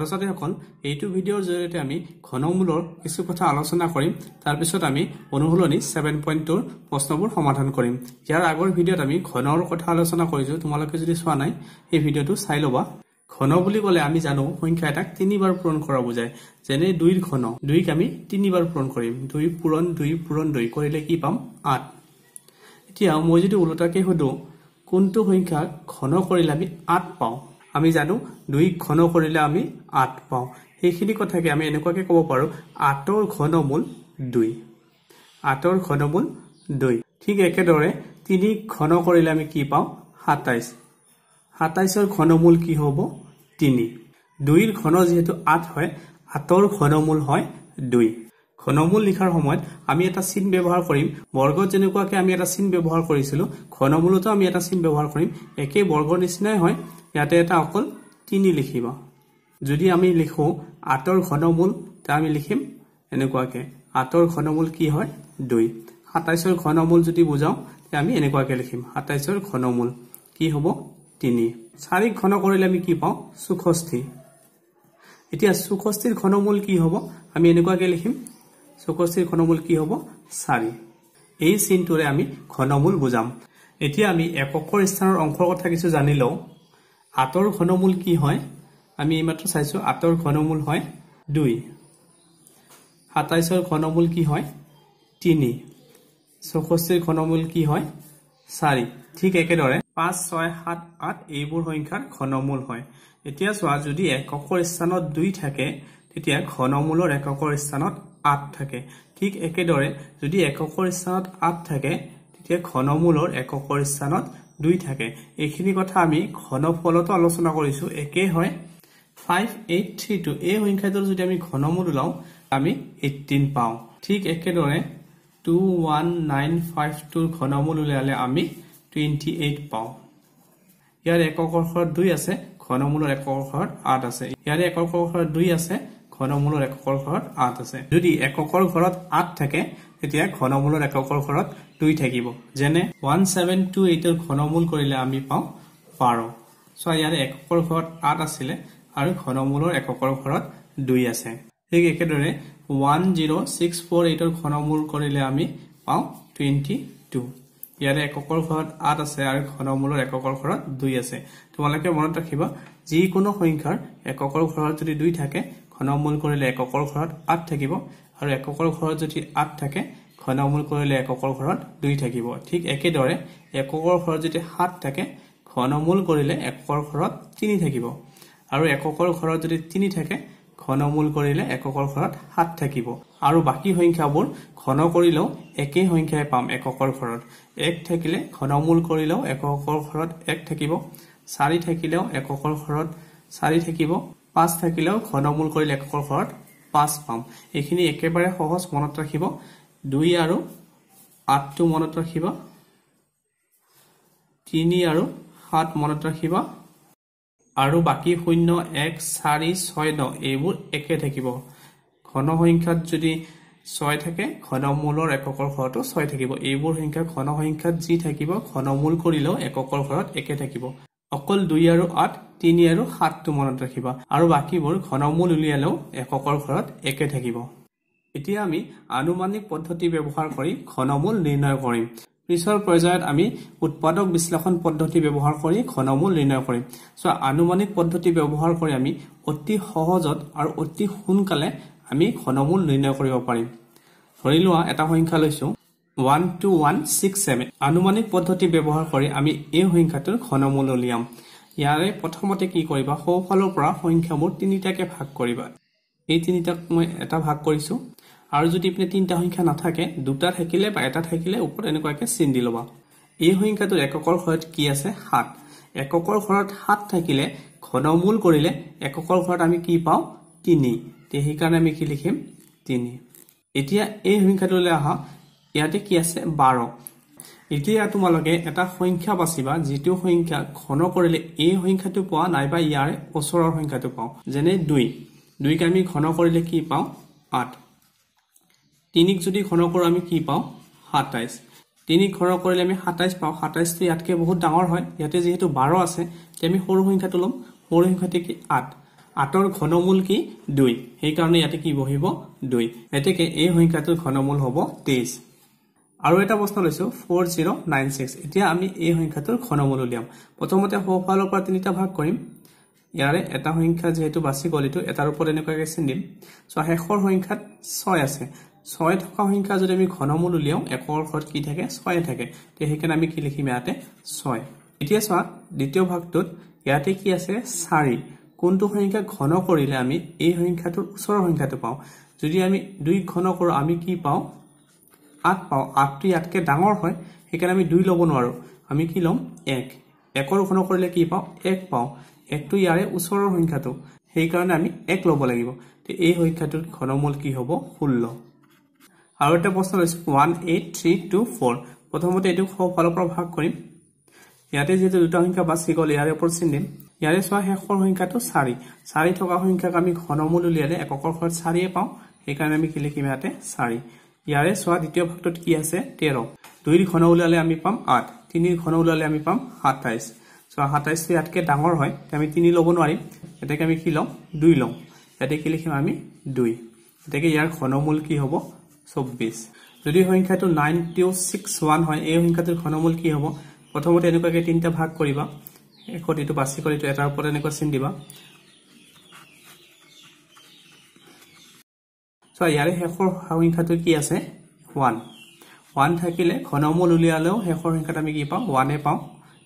ছাত্ৰ ছাত্ৰীসকল এইটো ভিডিঅ'ৰ জৰিয়তে আমি ঘনমূলৰ কিছু কথা আলোচনা কৰিম তাৰপিছত আমি অনুশীলনী ছেভেন প্ৰশ্নবোৰ সমাধান কৰিম ইয়াৰ আগৰ ভিডিঅ'ত আমি ঘনৰ কথা আলোচনা কৰিছো তোমালোকে যদি চোৱা নাই সেই ভিডিঅ'টো চাই ল'বা ঘন বুলি ক'লে আমি জানো সংখ্যা এটাক তিনিবাৰ পূৰণ কৰা বুজাই যেনে দুইৰ ঘন দুইক আমি তিনিবাৰ পূৰণ কৰিম দুই পূৰণ দুই পূৰণ দুই কৰিলে কি পাম আঠ এতিয়া মই যদি ওলোটাকে সোধো কোনটো সংখ্যা ঘন কৰিলে আমি আঠ পাওঁ আমি জানো দুই ঘন কৰিলে আমি আঠ পাওঁ সেইখিনি কথাকে আমি এনেকুৱাকে ক'ব পাৰোঁ আঠৰ মূল দুই আঠৰ ঘনমূল দুই ঠিক একেদৰে তিনি ঘন কৰিলে আমি কি পাওঁ সাতাইছ সাতাইছৰ ঘন মূল কি হ'ব তিনি দুইৰ ঘন যিহেতু আঠ হয় আঠৰ ঘনমূল হয় দুই ঘনমূল লিখাৰ সময়ত আমি এটা চিন ব্যৱহাৰ কৰিম বৰ্গত যেনেকুৱাকে আমি এটা চিন ব্যৱহাৰ কৰিছিলোঁ ঘনমূলতো আমি এটা চিন ব্যৱহাৰ কৰিম একেই বৰ্গৰ নিচিনাই হয় ইয়াতে এটা অকল তিনি লিখিব যদি আমি লিখোঁ আঁতৰ ঘনমূল তে আমি লিখিম এনেকুৱাকৈ আঁতৰ ঘনমূল কি হয় দুই সাতাইছৰ ঘনমূল যদি বুজাওঁ তে আমি এনেকুৱাকৈ লিখিম সাতাইছৰ ঘনমূল কি হ'ব তিনি চাৰি ঘন কৰিলে আমি কি পাওঁ চৌষষ্ঠি এতিয়া চৌষষ্ঠিৰ ঘনমূল কি হ'ব আমি এনেকুৱাকৈ লিখিম চৌষষ্ঠিৰ ঘনমূল কি হ'ব চাৰি এই চিনটোৰে আমি ঘনমূল বুজাম এতিয়া আমি এককৰ স্থানৰ অংশৰ কথা কিছু জানি লওঁ আঁতৰ ঘনমূল কি হয় আমি এইমাত্ৰ চাইছো আঁতৰ ঘনমূল হয় দুই সাতাইছৰ ঘনমূল কি হয় তিনি চৌষষ্ঠিৰ ঘনমূল কি হয় চাৰি ঠিক একেদৰে পাঁচ ছয় সাত আঠ এইবোৰ সংখ্যাৰ ঘনমূল হয় এতিয়া চোৱা যদি এককৰ স্থানত দুই থাকে তেতিয়া ঘনমূলৰ এককৰ স্থানত আঠ থাকে ঠিক একেদৰে যদি এককৰ স্থানত আঠ থাকে তেতিয়া ঘনমূলৰ এককৰ স্থানত দুই থাকে এইখিনি কথা আমি ঘন ফলতো আলোচনা কৰিছো একেই হয় ফাইভ এইট থ্ৰী টু এই সংখ্যাটোৰ যদি আমি ঘনমূল ওলাওঁ আমি এইটিন পাওঁ ঠিক একেদৰে টু ওৱান নাইন ফাইভ টুৰ ঘনমূল উলিয়ালে আমি টুৱেণ্টি এইট পাওঁ ইয়াৰ একক অৰ্ষৰত দুই আছে ঘনমূলৰ একক অৰ্ষৰত আঠ আছে ইয়াৰে একক অৰ্ষৰত দুই আছে ঘনমূলৰ একক ঘৰত আঠ আছে যদি এককৰ ঘৰত আঠ থাকে এতিয়া ঘনমূলৰ এককৰ ঘৰত দুই থাকিব যেনে ওৱান ছেভেন টু এইটৰ ঘনমূল কৰিলে আমি পাওঁ বাৰ চ' ইয়াৰে এককৰ ঘৰত আঠ আছিলে আৰু ঘনমূলৰ এককৰ ঘৰত দুই আছে ঠিক একেদৰে ওৱান জিৰ' ছিক্স ফ'ৰ এইটৰ ঘনমূল কৰিলে আমি পাওঁ টুৱেণ্টি টু ইয়াৰে এককৰ ঘৰত আঠ আছে আৰু ঘনমূলৰ এককৰ ঘৰত দুই আছে তোমালোকে মনত ৰাখিবা যিকোনো সংখ্যাৰ এককৰ ঘৰত যদি দুই থাকে ঘনমূল কৰিলে এককৰ ঘৰত আঠ থাকিব আৰু এককৰ ঘৰত যদি আঠ থাকে ঘনমূল কৰিলে এককৰ ঘৰত দুই থাকিব ঠিক একেদৰে এককৰ ঘৰত যদি সাত থাকে ঘনমূল কৰিলে এককৰ ঘৰত তিনি থাকিব আৰু এককৰ ঘৰত যদি তিনি থাকে ঘনমূল কৰিলে এককৰ ঘৰত সাত থাকিব আৰু বাকী সংখ্যাবোৰ ঘন কৰিলেও একেই সংখ্যাই পাম এককৰ ঘৰত এক থাকিলে ঘনমূল কৰিলেও এককৰ ঘৰত এক থাকিব চাৰি থাকিলেও এককৰ ঘৰত চাৰি থাকিব পাঁচ থাকিলেও ঘনমূল কৰিলে এককৰ ঘৰত পাঁচ পাম এইখিনি একেবাৰে সহজ মনত ৰাখিব দুই আৰু আঠটো মনত ৰাখিব তিনি আৰু সাত মনত ৰাখিব আৰু বাকী শূন্য এক চাৰি ছয় ন এইবোৰ একে থাকিব ঘন সংখ্যাত যদি ছয় থাকে ঘনমূলৰ এককৰ ঘৰতো ছয় থাকিব এইবোৰ সংখ্যা ঘন সংখ্যাত যি থাকিব ঘনমূল কৰিলেও এককৰ ঘৰত একে থাকিব অকল দুই আৰু আঠ তিনি আৰু সাতটো মনত ৰাখিবা আৰু বাকীবোৰ ঘনমূল উলিয়ালেও এককৰ ঘৰত একে থাকিব এতিয়া আমি আনুমানিক পদ্ধতি ব্যৱহাৰ কৰি ঘনমূল নিৰ্ণয় কৰিম পিছৰ পৰ্যায়ত আমি উৎপাদক বিশ্লেষণ পদ্ধতি ব্যৱহাৰ কৰি ঘনমূল নিৰ্ণয় কৰিম চ' আনুমানিক পদ্ধতি ব্যৱহাৰ কৰি আমি অতি সহজত আৰু অতি সোনকালে আমি ঘনমূল নিৰ্ণয় কৰিব পাৰিম ধৰি লোৱা এটা সংখ্যা লৈছোঁ one two one six seven আনুমানিক পদ্ধতি ব্যৱহাৰ কৰি আমি এই সংখ্যাটোৰ ঘনমূল উলিয়াম ইয়াৰে প্ৰথমতে কি কৰিবা সৰুফালৰ পৰা সংখ্যাবোৰ তিনিটাকে ভাগ কৰিবা এই তিনিটাক মই এটা ভাগ কৰিছোঁ আৰু যদি আপুনি তিনিটা সংখ্যা নাথাকে দুটা থাকিলে বা এটা থাকিলে ওপৰত এনেকুৱাকৈ চিন দি ল'বা এই সংখ্যাটোৰ এককৰ ঘৰত কি আছে সাত এককৰ ঘৰত সাত থাকিলে ঘনমূল কৰিলে এককৰ ঘৰত আমি কি পাওঁ তিনি সেইকাৰণে আমি কি লিখিম তিনি এতিয়া এই সংখ্যাটোলৈ অহা ইয়াতে কি আছে বাৰ এতিয়া তোমালোকে এটা সংখ্যা বাচিবা যিটো সংখ্যা ঘন কৰিলে এই সংখ্যাটো পোৱা নাইবা ইয়াৰ ওচৰৰ সংখ্যাটো পাওঁ যেনে দুই দুইক আমি ঘন কৰিলে কি পাওঁ আঠ তিনিক যদি ঘন কৰোঁ আমি কি পাওঁ সাতাইছ তিনিক ঘন কৰিলে আমি সাতাইছ পাওঁ সাতাইছটো ইয়াতকে বহুত ডাঙৰ হয় ইয়াতে যিহেতু বাৰ আছে তেতিয়া আমি সৰু সংখ্যাটো ল'ম সৰু সংখ্যাটো কি আঠ আঠৰ ঘনমূল কি দুই সেইকাৰণে ইয়াতে কি বহিব দুই গতিকে এই সংখ্যাটোৰ ঘনমূল হ'ব তেইছ আৰু এটা প্ৰশ্ন লৈছো ফ'ৰ জিৰ' নাইন ছিক্স এতিয়া আমি এই সংখ্যাটোৰ ঘনমূল উলিয়াম প্ৰথমতে সোঁফালৰ পৰা তিনিটা ভাগ কৰিম ইয়াৰে এটা সংখ্যা যিহেতু বাচি গ'ল এইটো এটাৰ ওপৰত এনেকুৱাকৈ চিন্ধিম চ' শেষৰ সংখ্যাত ছয় আছে ছয় থকা সংখ্যা যদি আমি ঘনমূল উলিয়াওঁ একৰ ঘৰত কি থাকে ছয়ে থাকে তেতিয়া সেইকাৰণে আমি কি লিখিম ইয়াতে ছয় এতিয়া চোৱা দ্বিতীয় ভাগটোত ইয়াতে কি আছে চাৰি কোনটো সংখ্যা ঘন কৰিলে আমি এই সংখ্যাটোৰ ওচৰৰ সংখ্যাটো পাওঁ যদি আমি দুই ঘন কৰোঁ আমি কি পাওঁ আঠ পাওঁ আঠটো ইয়াতকৈ ডাঙৰ হয় সেইকাৰণে আমি দুই ল'ব নোৱাৰোঁ আমি কি ল'ম এক একৰ ঘন কৰিলে কি পাওঁ এক পাওঁ একটো ইয়াৰে ওচৰৰ সংখ্যাটো সেইকাৰণে আমি এক ল'ব লাগিব এই সংখ্যাটোত ঘনমূল কি হ'ব ষোল্ল আৰু এটা প্ৰশ্ন লৈছোঁ one eight three two four প্ৰথমতে এইটো সফালৰ পৰা ভাগ কৰিম ইয়াতে যিহেতু দুটা সংখ্যা বাচি গ'ল ইয়াৰে ওপৰত চিন দিম ইয়াৰে চোৱা শেষৰ সংখ্যাটো চাৰি চাৰি থকা সংখ্যাক আমি ঘনমূল উলিয়ালে এককৰ ঘৰত চাৰিয়ে পাওঁ সেইকাৰণে আমি কি লিখিম ইয়াতে চাৰি ইয়াৰে চোৱা দ্বিতীয় ভাগটোত কি আছে তেৰ দুইৰ ঘন ওলালে আমি পাম আঠ তিনিৰ ঘন ওলালে আমি পাম সাতাইছ চ' সাতাইছটো ইয়াতকৈ ডাঙৰ হয় আমি তিনি ল'ব নোৱাৰিম এতিয়া আমি কি ল'ম দুই লওঁ ইয়াতে কি লিখিম আমি দুই গতিকে ইয়াৰ ঘনমূল কি হ'ব চৌব্বিছ যদি সংখ্যাটো নাইন টু ছিক্স ওৱান হয় এই সংখ্যাটোৰ ঘনমূল কি হ'ব প্ৰথমতে এনেকুৱাকৈ তিনিটা ভাগ কৰিবা এশ এইটো বাছি কৰি এটাৰ ওপৰত এনেকুৱা চিন দিবা চোৱা ইয়াৰে শেষৰ সংখ্যাটো কি আছে ওৱান ওৱান থাকিলে ঘনমূল উলিয়ালেও শেষৰ সংখ্যাটো আমি কি পাওঁ ওৱানে পাওঁ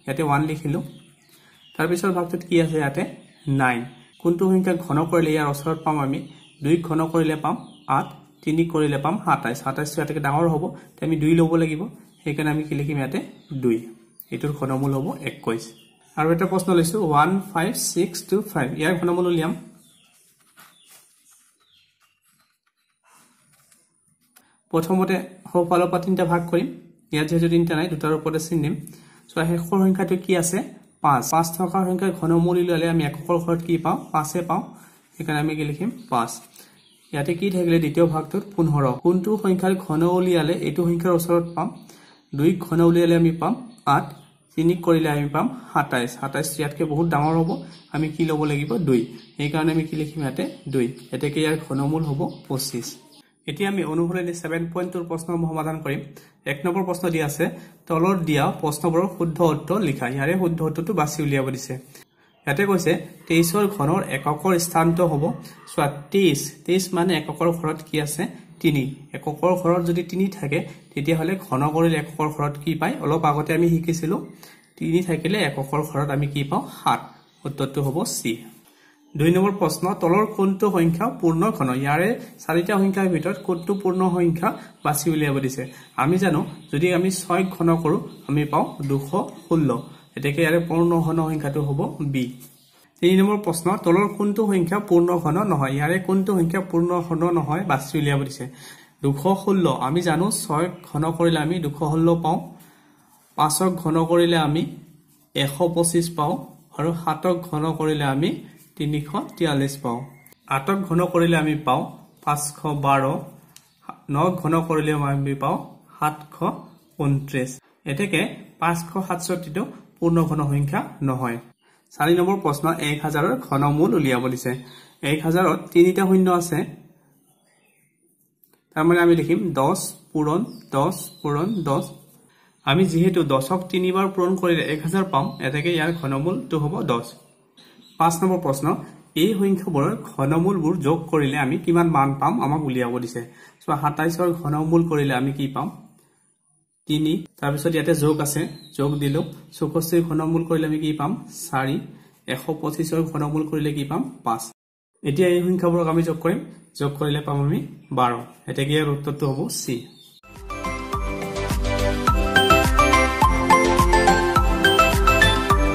ইয়াতে ওৱান লিখিলোঁ তাৰপিছৰ ভাগটোত কি আছে ইয়াতে নাইন কোনটো সংখ্যা ঘন কৰিলে ইয়াৰ ওচৰত পাওঁ আমি দুইক ঘন কৰিলে পাম আঠ তিনিক কৰিলে পাম সাতাইছ সাতাইছটো ইয়াতে ডাঙৰ হ'ব তে আমি দুই ল'ব লাগিব সেইকাৰণে আমি কি লিখিম ইয়াতে দুই এইটোৰ ঘনমূল হ'ব একৈছ আৰু এটা প্ৰশ্ন লৈছোঁ one five six two five ইয়াৰ ঘনমূল উলিয়াম প্ৰথমতে সৰুফালৰ পৰা তিনিটা ভাগ কৰিম ইয়াত যিহেতু তিনিটা নাই দুটাৰ ওপৰতে চিন দিম চ' শেষৰ সংখ্যাটো কি আছে পাঁচ পাঁচ থকা সংখ্যা ঘনমূল ল'লে আমি এককৰ ঘৰত কি পাওঁ পাঁচে পাওঁ সেইকাৰণে আমি কি লিখিম পাঁচ ইয়াতে কি থাকিলে দ্বিতীয় ভাগটোত পোন্ধৰ কোনটো সংখ্যাৰ ঘন উলিয়ালে এইটো সংখ্যাৰ ওচৰত পাম দুইক ঘন উলিয়ালে আমি পাম আঠ তিনিক কৰিলে আমি পাম সাতাইছ সাতাইছ ইয়াতকৈ বহুত ডাঙৰ হ'ব আমি কি ল'ব লাগিব দুই সেইকাৰণে আমি কি লিখিম ইয়াতে দুই এতেকে ইয়াৰ ঘনমূল হ'ব পঁচিছ এতিয়া আমি অনুশীলনী ছেভেন পইণ্টটোৰ প্ৰশ্নসমূহ সমাধান কৰিম এক নম্বৰ প্ৰশ্ন দিয়া আছে তলত দিয়া প্ৰশ্নবোৰৰ শুদ্ধ উত্তৰ লিখা ইয়াৰে শুদ্ধ উত্তৰটো বাছি উলিয়াব দিছে ইয়াতে কৈছে তেইছৰ ঘনৰ এককৰ স্থানটো হ'ব চোৱা তেইছ তেইছ মানে এককৰ ঘৰত কি আছে তিনি এককৰ ঘৰত যদি তিনি থাকে তেতিয়াহ'লে ঘন কৰিলে এককৰ ঘৰত কি পায় অলপ আগতে আমি শিকিছিলোঁ তিনি থাকিলে এককৰ ঘৰত আমি কি পাওঁ সাত উত্তৰটো হ'ব চি দুই নম্বৰ প্ৰশ্ন তলৰ কোনটো সংখ্যা পূৰ্ণ ঘন ইয়াৰে চাৰিটা সংখ্যাৰ ভিতৰত কোনটো পূৰ্ণ সংখ্যা বাছি উলিয়াব দিছে আমি জানো যদি আমি ছয় ঘন করো আমি পাওঁ দুশ ষোল্ল এতিয়া ইয়াৰে পূৰ্ণ ঘন সংখ্যাটো হব বি তিনি নম্বৰ প্ৰশ্ন তলৰ কোনটো সংখ্যা পূৰ্ণ ঘন নহয় ইয়াৰে কোনটো সংখ্যা পূৰ্ণ ঘন নহয় বাছি উলিয়াব দিছে দুশ ষোল্ল আমি জানো ছয় ঘন কৰিলে আমি দুশ ষোল্ল পাওঁ পাঁচক ঘন কৰিলে আমি এশ পঁচিছ পাওঁ আৰু সাতক ঘন কৰিলে আমি তিনিশ তিয়াল্লিছ পাওঁ আঠক ঘন কৰিলে আমি পাওঁ পাঁচশ বাৰ ন ঘন কৰিলে আমি পাওঁ সাতশ ঊনত্ৰিছ এতেকে পাঁচশ সাতষষ্ঠিটো পূৰ্ণ ঘন সংখ্যা নহয় চাৰি নম্বৰ প্ৰশ্ন এক হাজাৰৰ ঘনমূল উলিয়াব দিছে এক হাজাৰত তিনিটা শূন্য আছে তাৰমানে আমি লিখিম দহ পূৰণ দহ পূৰণ দহ আমি যিহেতু দহক তিনিবাৰ পূৰণ কৰিলে এক হাজাৰ পাম এতেকে ইয়াৰ ঘনমূলটো হব দহ পাঁচ নম্বৰ প্ৰশ্ন এই সংখ্যাবোৰৰ ঘনমূলবোৰ যোগ কৰিলে আমি কিমান মান পাম আমাক উলিয়াব দিছে চ' সাতাইছৰ ঘনমূল কৰিলে আমি কি পাম তিনি তাৰপিছত ইয়াতে যোগ আছে যোগ দিলোঁ চৌষষ্ঠিৰ ঘনমূল কৰিলে আমি কি পাম চাৰি এশ পঁচিছৰ ঘনমূল কৰিলে কি পাম পাঁচ এতিয়া এই সংখ্যাবোৰক আমি যোগ কৰিম যোগ কৰিলে পাম আমি বাৰ এতিয়া কি ইয়াৰ উত্তৰটো হ'ব চি